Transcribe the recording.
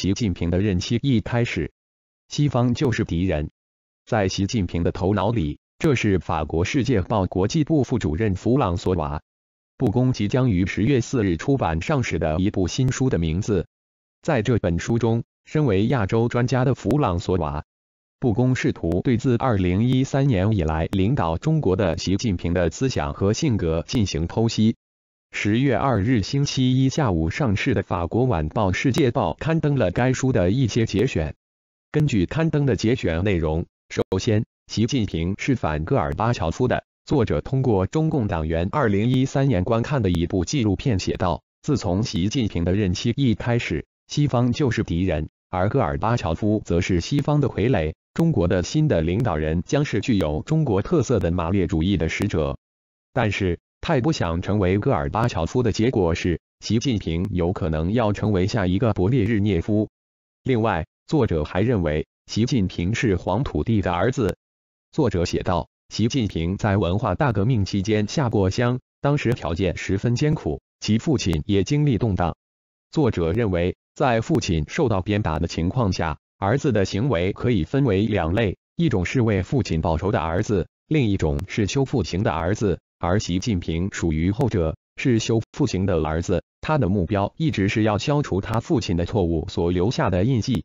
习近平的任期一开始，西方就是敌人。在习近平的头脑里，这是《法国世界报》国际部副主任弗朗索瓦·布公即将于十月四日出版上市的一部新书的名字。在这本书中，身为亚洲专家的弗朗索瓦·布公试图对自二零一三年以来领导中国的习近平的思想和性格进行剖析。十月二日星期一下午上市的《法国晚报·世界报》刊登了该书的一些节选。根据刊登的节选内容，首先，习近平是反戈尔巴乔夫的。作者通过中共党员二零一三年观看的一部纪录片写道：“自从习近平的任期一开始，西方就是敌人，而戈尔巴乔夫则是西方的傀儡。中国的新的领导人将是具有中国特色的马列主义的使者。”但是。太不想成为戈尔巴乔夫的结果是，习近平有可能要成为下一个勃列日涅夫。另外，作者还认为，习近平是黄土地的儿子。作者写道，习近平在文化大革命期间下过乡，当时条件十分艰苦，其父亲也经历动荡。作者认为，在父亲受到鞭打的情况下，儿子的行为可以分为两类：一种是为父亲报仇的儿子，另一种是修复型的儿子。而习近平属于后者，是修复型的儿子，他的目标一直是要消除他父亲的错误所留下的印记。